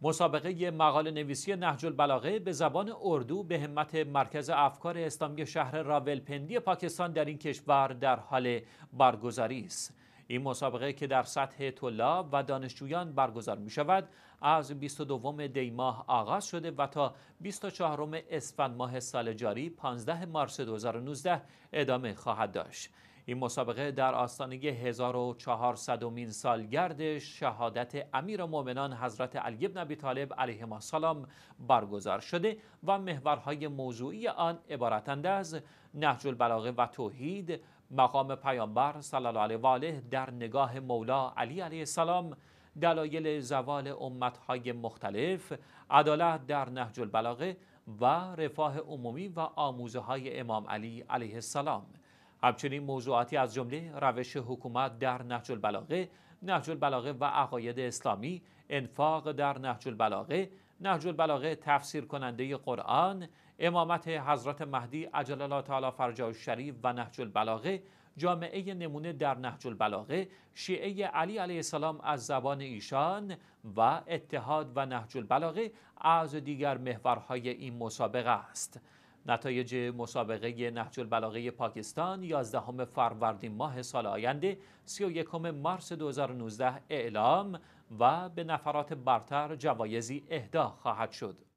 مسابقه مقاله نویسی نهج البلاغه به زبان اردو به همت مرکز افکار اسلامی شهر راولپندی پاکستان در این کشور در حال برگزاری است. این مسابقه که در سطح طلاب و دانشجویان برگزار می شود از 22 دی ماه آغاز شده و تا 24 اسفند ماه سال جاری 15 مارس 2019 ادامه خواهد داشت. این مسابقه در آستانه 1400 مین سالگرد شهادت امیر مؤمنان حضرت علی بن ابی طالب علیه السلام برگزار شده و محورهای موضوعی آن عبارتند از نهج البلاغه و توحید مقام پیامبر صلی الله علیه و آله در نگاه مولا علی علیه السلام دلایل زوال امتهای مختلف عدالت در نهج البلاغه و رفاه عمومی و آموزه امام علی علیه السلام همچنین موضوعاتی از جمله روش حکومت در نهج البلاغه، نهج البلاغه و عقاید اسلامی، انفاق در نهج البلاغه، نهج البلاغه تفسیر کننده قرآن، امامت حضرت مهدی عجل الله تعالی فرجه الشریف و نهج البلاغه، جامعه نمونه در نهج البلاغه، شیعه علی علیه السلام از زبان ایشان و اتحاد و نهج البلاغه از دیگر محورهای این مسابقه است. نتایج مسابقه نهج البلاغه پاکستان 11 فروردین ماه سال آینده 31 مارس 2019 اعلام و به نفرات برتر جوایزی اهدا خواهد شد.